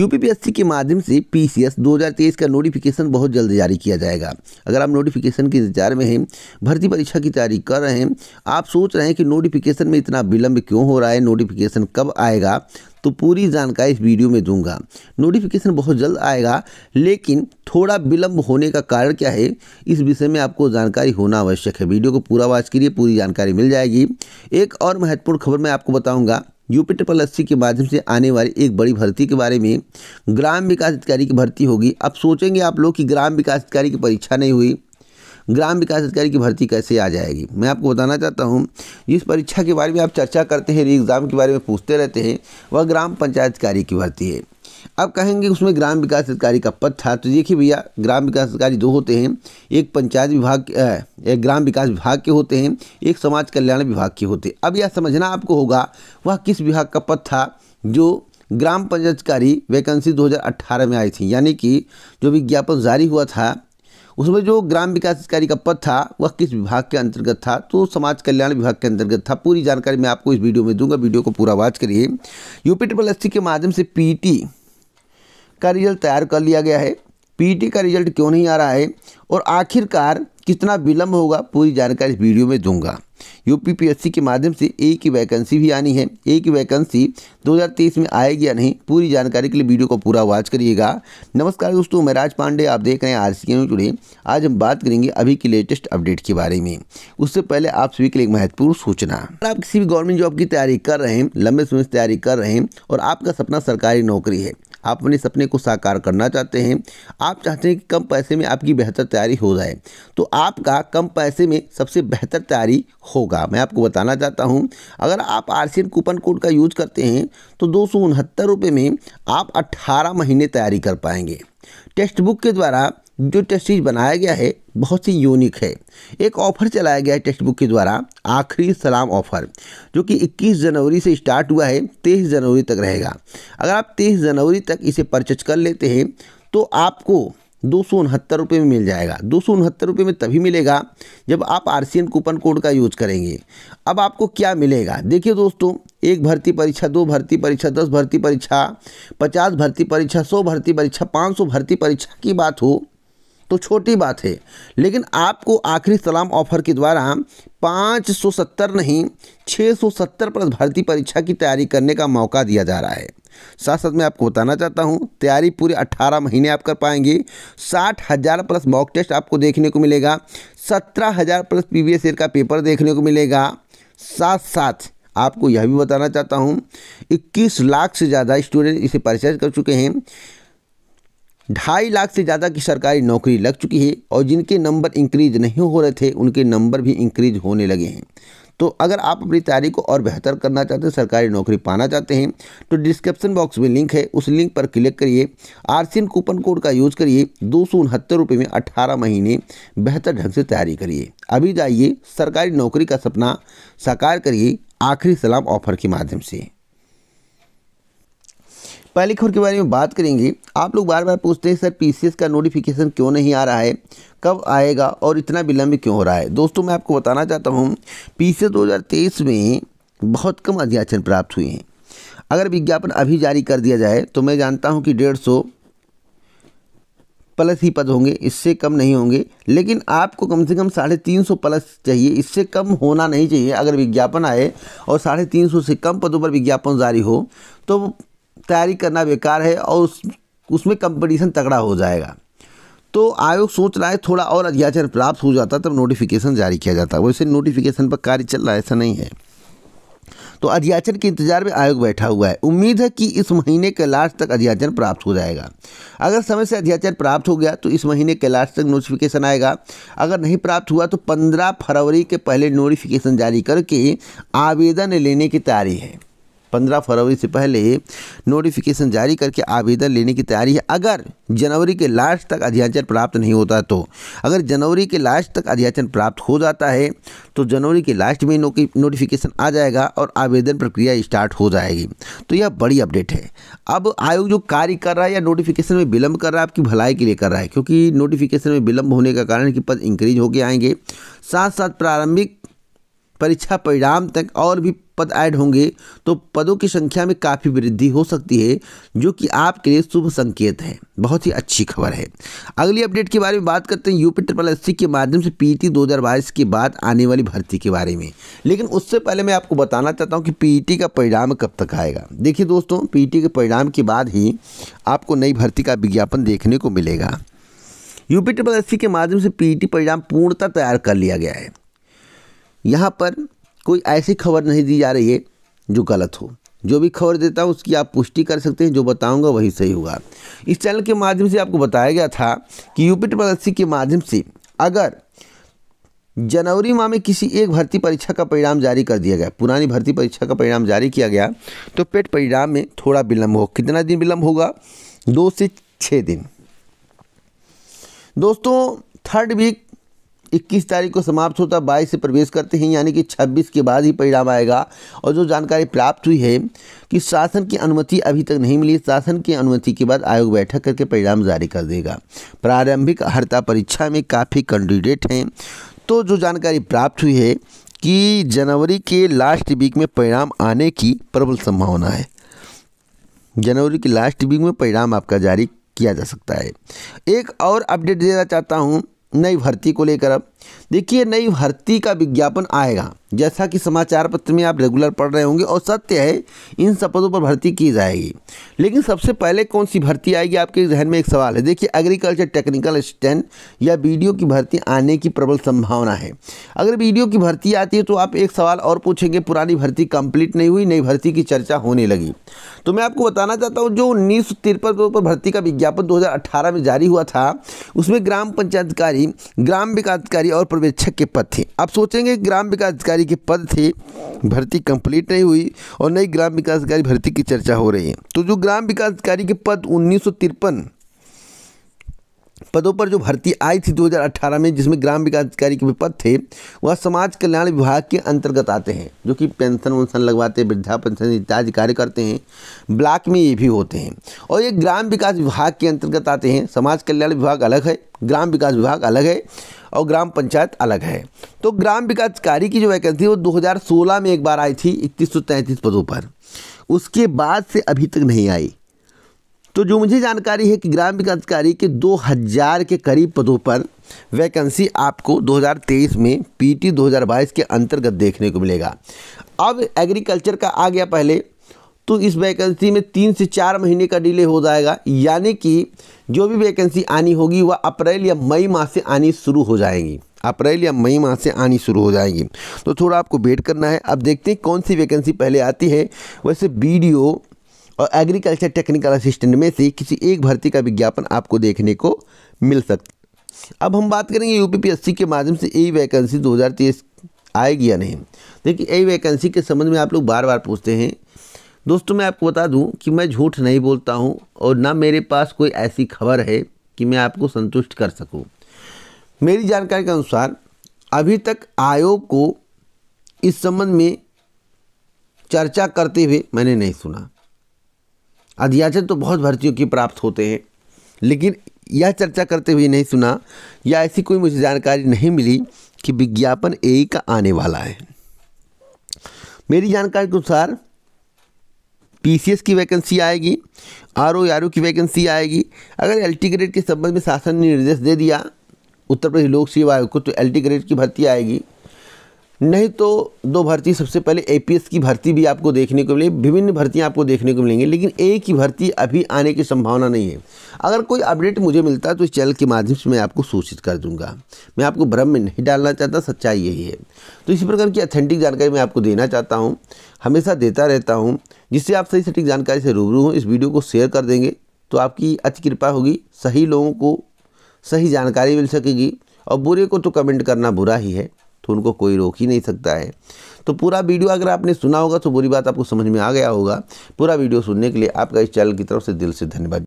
UPPSC के माध्यम से पीसीएस 2023 का नोटिफिकेशन बहुत जल्द जारी किया जाएगा अगर आप नोटिफिकेशन के इंतजार में हैं भर्ती परीक्षा की तैयारी कर रहे हैं आप सोच रहे हैं कि नोटिफिकेशन में इतना विलंब क्यों हो रहा है नोटिफिकेशन कब आएगा तो पूरी जानकारी इस वीडियो में दूंगा नोटिफिकेशन बहुत जल्द आएगा लेकिन थोड़ा विलंब होने का कारण क्या है इस विषय में आपको जानकारी होना आवश्यक है वीडियो को पूरा वाच करिए पूरी जानकारी मिल जाएगी एक और महत्वपूर्ण खबर मैं आपको बताऊँगा यूपी ट्रिपल अस्सी के माध्यम से आने वाली एक बड़ी भर्ती के बारे में ग्राम विकास अधिकारी की भर्ती होगी अब सोचेंगे आप लोग कि ग्राम विकास अधिकारी की परीक्षा नहीं हुई ग्राम विकास अधिकारी की भर्ती कैसे आ जाएगी मैं आपको बताना चाहता हूँ जिस परीक्षा के बारे में आप चर्चा करते हैं री एग्ज़ाम के बारे में पूछते रहते हैं वह ग्राम पंचायत अधिकारी की भर्ती है अब कहेंगे उसमें ग्राम विकास अधिकारी का पद था तो देखिए भैया ग्राम विकास अधिकारी दो होते हैं एक पंचायत विभाग एक ग्राम विकास विभाग के होते हैं एक समाज कल्याण विभाग के होते हैं अब यह समझना आपको होगा वह किस विभाग का पद था जो ग्राम अधिकारी वैकेंसी 2018 में आई थी यानी कि जो विज्ञापन जारी हुआ था उसमें जो ग्राम विकास अधिकारी का पद था वह किस विभाग के अंतर्गत था तो समाज कल्याण विभाग के अंतर्गत था पूरी जानकारी मैं आपको इस वीडियो में दूंगा वीडियो को पूरा वाच करिए यूपी ट्रिपल एस के माध्यम से पीटी का रिजल्ट तैयार कर लिया गया है पीटी e का रिजल्ट क्यों नहीं आ रहा है और आखिरकार कितना विलंब होगा पूरी जानकारी इस वीडियो में दूंगा यूपीपीएससी के माध्यम से एक ही वैकेंसी भी आनी है एक ही वैकेंसी 2023 में आएगी या नहीं पूरी जानकारी के लिए वीडियो को पूरा वॉच करिएगा नमस्कार दोस्तों मैं राज पांडे आप देख रहे हैं आर सी एम जुड़े आज हम बात करेंगे अभी की लेटेस्ट अपडेट के बारे में उससे पहले आप सभी के लिए एक महत्वपूर्ण सूचना आप किसी भी गवर्नमेंट जॉब की तैयारी कर रहे हैं लंबे समय से तैयारी कर रहे हैं और आपका सपना सरकारी नौकरी है आप अपने सपने को साकार करना चाहते हैं आप चाहते हैं कि कम पैसे में आपकी बेहतर तैयारी हो जाए तो आपका कम पैसे में सबसे बेहतर तैयारी होगा मैं आपको बताना चाहता हूँ अगर आप आर कूपन कोड का यूज करते हैं तो दो सौ में आप अट्ठारह महीने तैयारी कर पाएंगे टेक्स्ट बुक के द्वारा जो टेस्ट सीरीज बनाया गया है बहुत ही यूनिक है एक ऑफर चलाया गया है टेक्स्ट बुक के द्वारा आखिरी सलाम ऑफर जो कि 21 जनवरी से स्टार्ट हुआ है 23 जनवरी तक रहेगा अगर आप 23 जनवरी तक इसे परचेज कर लेते हैं तो आपको दो सौ उनहत्तर रुपये में मिल जाएगा दो सौ उनहत्तर रुपये में तभी मिलेगा जब आप R C N coupon code का यूज करेंगे अब आपको क्या मिलेगा देखिए दोस्तों एक भर्ती परीक्षा दो भर्ती परीक्षा दस भर्ती परीक्षा पचास भर्ती परीक्षा सौ भर्ती परीक्षा पाँच सौ भर्ती परीक्षा की बात हो तो छोटी बात है लेकिन आपको आखिरी सलाम ऑफर के द्वारा 570 नहीं 670 प्लस भर्ती परीक्षा की तैयारी करने का मौका दिया जा रहा है साथ साथ मैं आपको बताना चाहता हूँ तैयारी पूरे 18 महीने आप कर पाएंगे साठ हज़ार प्लस मॉक टेस्ट आपको देखने को मिलेगा सत्रह हज़ार प्लस पी वी का पेपर देखने को मिलेगा साथ साथ आपको यह भी बताना चाहता हूँ 21 लाख से ज़्यादा स्टूडेंट इसे परचेज कर चुके हैं ढाई लाख से ज़्यादा की सरकारी नौकरी लग चुकी है और जिनके नंबर इंक्रीज नहीं हो रहे थे उनके नंबर भी इंक्रीज होने लगे हैं तो अगर आप अपनी तैयारी को और बेहतर करना चाहते हैं सरकारी नौकरी पाना चाहते हैं तो डिस्क्रिप्शन बॉक्स में लिंक है उस लिंक पर क्लिक करिए आरसीएन कूपन कोड का यूज करिए दो सौ उनहत्तर रुपये में अट्ठारह महीने बेहतर ढंग से तैयारी करिए अभी जाइए सरकारी नौकरी का सपना साकार करिए आखिरी सलाम ऑफर के माध्यम से पहली खबर के बारे में बात करेंगे आप लोग बार बार पूछते हैं सर पीसीएस का नोटिफिकेशन क्यों नहीं आ रहा है कब आएगा और इतना विलम्ब क्यों हो रहा है दोस्तों मैं आपको बताना चाहता हूँ पीसीएस 2023 में बहुत कम अध्याचन प्राप्त हुए हैं अगर विज्ञापन अभी जारी कर दिया जाए तो मैं जानता हूँ कि डेढ़ सौ प्लस ही पद होंगे इससे कम नहीं होंगे लेकिन आपको कम से कम साढ़े तीन सौ प्लस चाहिए इससे कम होना नहीं चाहिए अगर विज्ञापन आए और साढ़े तीन सौ से कम पदों पर विज्ञापन जारी हो तो तैयारी करना बेकार है और उस उसमें कंपटीशन तगड़ा हो जाएगा तो आयोग सोच रहा है थोड़ा और अध्याचन प्राप्त हो जाता तब नोटिफिकेशन जारी किया जाता वैसे नोटिफिकेशन पर कार्य चल रहा है ऐसा नहीं है तो अध्याचन के इंतजार में आयोग बैठा हुआ है उम्मीद है कि इस महीने के लास्ट तक अध्याचन प्राप्त हो जाएगा अगर समय से अध्याचन प्राप्त हो गया तो इस महीने के लास्ट तक नोटिफिकेशन आएगा अगर नहीं प्राप्त हुआ तो पंद्रह फरवरी के पहले नोटिफिकेशन जारी करके आवेदन लेने की तैयारी है पंद्रह फरवरी से पहले नोटिफिकेशन जारी करके आवेदन लेने की तैयारी है अगर जनवरी के लास्ट तक अध्याचन प्राप्त नहीं होता तो अगर जनवरी के लास्ट तक अध्याचन प्राप्त हो जाता है तो जनवरी के लास्ट में नोटिफिकेशन आ जाएगा और आवेदन प्रक्रिया स्टार्ट हो जाएगी तो यह बड़ी अपडेट है अब आयोग जो कार्य कर रहा है या नोटिफिकेशन में विलंब कर रहा है आपकी भलाई के लिए कर रहा है क्योंकि नोटिफिकेशन में विलंब होने का कारण कि पद इंक्रीज होकर आएंगे साथ साथ प्रारंभिक परीक्षा परिणाम तक और भी पद ऐड होंगे तो पदों की संख्या में काफ़ी वृद्धि हो सकती है जो कि आपके लिए शुभ संकेत है बहुत ही अच्छी खबर है अगली अपडेट के बारे में बात करते हैं यूपी ट्रिपल एस के माध्यम से पीटी 2022 के बाद आने वाली भर्ती के बारे में लेकिन उससे पहले मैं आपको बताना चाहता हूँ कि पीईटी का परिणाम कब तक आएगा देखिए दोस्तों पीईटी के परिणाम के बाद ही आपको नई भर्ती का विज्ञापन देखने को मिलेगा यूपी ट्रिपल एस के माध्यम से पी परिणाम पूर्णतः तैयार कर लिया गया है यहाँ पर कोई ऐसी खबर नहीं दी जा रही है जो गलत हो जो भी खबर देता हूँ उसकी आप पुष्टि कर सकते हैं जो बताऊँगा वही सही होगा इस चैनल के माध्यम से आपको बताया गया था कि यूपी ट्रिपल के माध्यम से अगर जनवरी माह में किसी एक भर्ती परीक्षा का परिणाम जारी कर दिया गया पुरानी भर्ती परीक्षा का परिणाम जारी किया गया तो पेट परिणाम में थोड़ा विलम्ब होगा कितना दिन विलम्ब होगा दो से छः दिन दोस्तों थर्ड वीक इक्कीस तारीख को समाप्त होता बाईस से प्रवेश करते हैं यानी कि छब्बीस के बाद ही परिणाम आएगा और जो जानकारी प्राप्त हुई है कि शासन की अनुमति अभी तक नहीं मिली शासन की अनुमति के बाद आयोग बैठक करके परिणाम जारी कर देगा प्रारंभिक हड़ता परीक्षा में काफ़ी कैंडिडेट हैं तो जो जानकारी प्राप्त हुई है कि जनवरी के लास्ट वीक में परिणाम आने की प्रबल संभावना है जनवरी के लास्ट वीक में परिणाम आपका जारी किया जा सकता है एक और अपडेट देना चाहता हूँ नई भर्ती को लेकर अब देखिए नई भर्ती का विज्ञापन आएगा जैसा कि समाचार पत्र में आप रेगुलर पढ़ रहे होंगे और सत्य है इन सब पदों पर भर्ती की जाएगी लेकिन सबसे पहले कौन सी भर्ती आएगी आपके जहन में एक सवाल है देखिए एग्रीकल्चर टेक्निकल असिस्टेंट या वीडियो की भर्ती आने की प्रबल संभावना है अगर वीडियो की भर्ती आती है तो आप एक सवाल और पूछेंगे पुरानी भर्ती कंप्लीट नहीं हुई नई भर्ती की चर्चा होने लगी तो मैं आपको बताना चाहता हूँ जो उन्नीस सौ पर भर्ती का विज्ञापन दो में जारी हुआ था उसमें ग्राम पंचायतकारी ग्राम विकास अधिकारी और पर्यवेक्षक के पद थे आप सोचेंगे ग्राम विकास अधिकारी के पद थे भर्ती कंप्लीट नहीं हुई और नई ग्राम विकास अधिकारी भर्ती की चर्चा हो रही है तो जो ग्राम विकास अधिकारी के पद उन्नीस पदों पर जो भर्ती आई थी 2018 में जिसमें ग्राम विकास अधिकारी के भी पद थे वह समाज कल्याण विभाग के अंतर्गत आते हैं जो कि पेंशन वेंशन लगवाते हैं वृद्धा पेंशन इत्यादि कार्य करते हैं ब्लॉक में ये भी होते हैं और ये ग्राम विकास विभाग के अंतर्गत आते हैं समाज कल्याण विभाग अलग है ग्राम विकास विभाग अलग है और ग्राम पंचायत अलग है तो ग्राम विकासकारी की जो वैकेंसी वो 2016 में एक बार आई थी इक्कीस सौ तैंतीस पदों पर उसके बाद से अभी तक नहीं आई तो जो मुझे जानकारी है कि ग्राम विकासकारी के 2000 के करीब पदों पर वैकेंसी आपको 2023 में पीटी 2022 के अंतर्गत देखने को मिलेगा अब एग्रीकल्चर का आ गया पहले तो इस वैकेंसी में तीन से चार महीने का डिले हो जाएगा यानी कि जो भी वैकेंसी आनी होगी वह अप्रैल या मई माह से आनी शुरू हो जाएगी अप्रैल या मई माह से आनी शुरू हो जाएगी तो थोड़ा आपको वेट करना है अब देखते हैं कौन सी वैकेंसी पहले आती है वैसे बी और एग्रीकल्चर टेक्निकल असिस्टेंट में से किसी एक भर्ती का विज्ञापन आपको देखने को मिल सकता अब हम बात करेंगे यूपीपीएससी के माध्यम से यही वैकेंसी दो आएगी या नहीं देखिए यही वैकेंसी के संबंध में आप लोग बार बार पूछते हैं दोस्तों मैं आपको बता दूं कि मैं झूठ नहीं बोलता हूं और ना मेरे पास कोई ऐसी खबर है कि मैं आपको संतुष्ट कर सकूं। मेरी जानकारी के अनुसार अभी तक आयोग को इस संबंध में चर्चा करते हुए मैंने नहीं सुना अध्याचन तो बहुत भर्तियों की प्राप्त होते हैं लेकिन यह चर्चा करते हुए नहीं सुना या ऐसी कोई मुझे जानकारी नहीं मिली कि विज्ञापन ए का आने वाला है मेरी जानकारी के अनुसार पी की वैकेंसी आएगी आर ओ आर की वैकेंसी आएगी अगर एल टी ग्रेड के संबंध में शासन ने निर्देश दे दिया उत्तर प्रदेश लोक सेवा आयोग को तो एल टी ग्रेड की भर्ती आएगी नहीं तो दो भर्ती सबसे पहले ए की भर्ती भी आपको देखने को मिले विभिन्न भर्तियाँ आपको देखने को मिलेंगी लेकिन एक ही भर्ती अभी आने की संभावना नहीं है अगर कोई अपडेट मुझे मिलता है तो इस चैनल के माध्यम से मैं आपको सूचित कर दूंगा मैं आपको भ्रम में नहीं डालना चाहता सच्चाई यही है तो इसी प्रकार की अथेंटिक जानकारी मैं आपको देना चाहता हूँ हमेशा देता रहता हूँ जिससे आप सही सटीक जानकारी से रूबरू हों इस वीडियो को शेयर कर देंगे तो आपकी अति कृपा होगी सही लोगों को सही जानकारी मिल सकेगी और बुरे को तो कमेंट करना बुरा ही है तो उनको कोई रोक ही नहीं सकता है तो पूरा वीडियो अगर आपने सुना होगा तो बुरी बात आपको समझ में आ गया होगा पूरा वीडियो सुनने के लिए आपका इस चैनल की तरफ से दिल से धन्यवाद